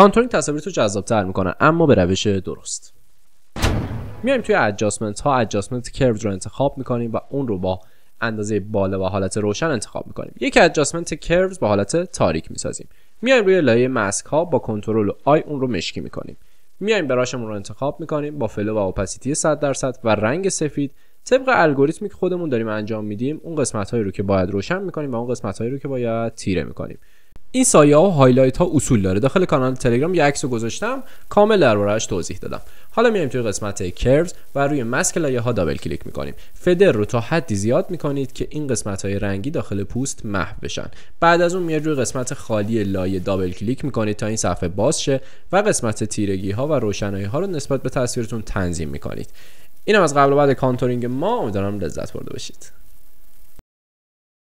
کانتورینگ تصاویر رو تر میکنن اما به روش درست میایم توی ادجاستمنت ها ادجاستمنت کرو رو انتخاب میکنیم و اون رو با اندازه بالا و حالت روشن انتخاب میکنیم یک ادجاستمنت کروز با حالت تاریک میسازیم میایم روی لایه مسک ها با کنترل آی اون رو مشکی میکنیم میایم براشمون رو انتخاب میکنیم با فلو و اپاسیتی 100 درصد و رنگ سفید طبق الگوریتمی که خودمون داریم انجام میدیم اون قسمت هایی رو که باید روشن میکنیم و اون قسمت هایی رو که باید تیره میکنیم این سایه ها و هایلایت ها اصول داره داخل کانال تلگرام یه عکس گذاشتم کامل دربارهش توضیح دادم حالا میایم توی قسمت کرز و روی مسک لایه ها دابل کلیک میکنیم فدر رو تا حدی زیاد میکنید که این قسمت های رنگی داخل پوست محو بشن بعد از اون میاد روی قسمت خالی لایه دابل کلیک میکنید تا این صفحه باز شه و قسمت تیرگی ها و روشنایی ها رو نسبت به تصویرتون تنظیم میکنید اینم از قبل و بعد کانتورینگ ما امیدوارم لذت برده باشید